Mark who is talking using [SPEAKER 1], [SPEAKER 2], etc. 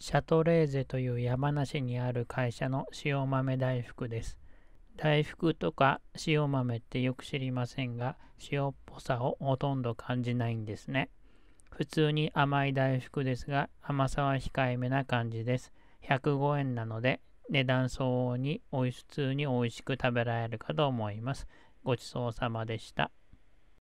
[SPEAKER 1] シャトレーゼという山梨にある会社の塩豆大福です。大福とか塩豆ってよく知りませんが、塩っぽさをほとんど感じないんですね。普通に甘い大福ですが、甘さは控えめな感じです。105円なので、値段相応に普通に美味しく食べられるかと思います。ごちそうさまでした。